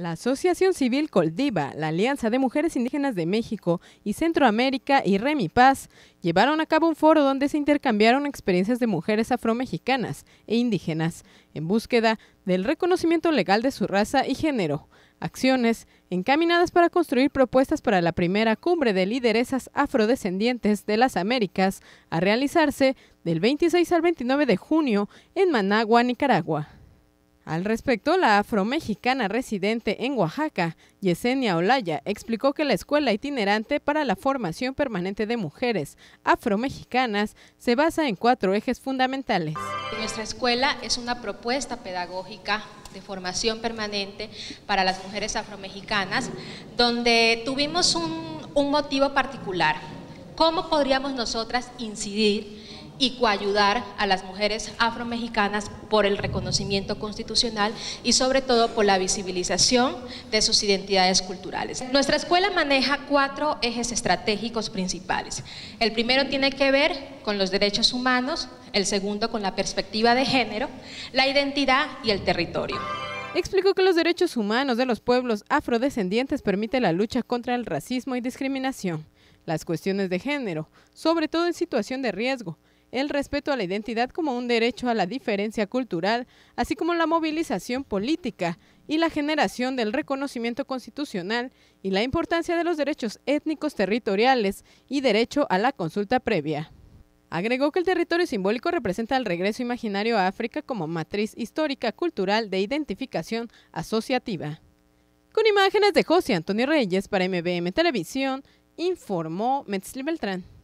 La Asociación Civil Coldiva, la Alianza de Mujeres Indígenas de México y Centroamérica y Remi Paz llevaron a cabo un foro donde se intercambiaron experiencias de mujeres afromexicanas e indígenas en búsqueda del reconocimiento legal de su raza y género, acciones encaminadas para construir propuestas para la primera cumbre de lideresas afrodescendientes de las Américas a realizarse del 26 al 29 de junio en Managua, Nicaragua. Al respecto, la afromexicana residente en Oaxaca, Yesenia Olaya, explicó que la escuela itinerante para la formación permanente de mujeres afromexicanas se basa en cuatro ejes fundamentales. Nuestra escuela es una propuesta pedagógica de formación permanente para las mujeres afromexicanas, donde tuvimos un, un motivo particular. ¿Cómo podríamos nosotras incidir y coayudar a las mujeres afromexicanas por el reconocimiento constitucional y sobre todo por la visibilización de sus identidades culturales. Nuestra escuela maneja cuatro ejes estratégicos principales. El primero tiene que ver con los derechos humanos, el segundo con la perspectiva de género, la identidad y el territorio. Explicó que los derechos humanos de los pueblos afrodescendientes permite la lucha contra el racismo y discriminación, las cuestiones de género, sobre todo en situación de riesgo, el respeto a la identidad como un derecho a la diferencia cultural, así como la movilización política y la generación del reconocimiento constitucional y la importancia de los derechos étnicos territoriales y derecho a la consulta previa. Agregó que el territorio simbólico representa el regreso imaginario a África como matriz histórica cultural de identificación asociativa. Con imágenes de José Antonio Reyes para MBM Televisión, informó Metzli Beltrán.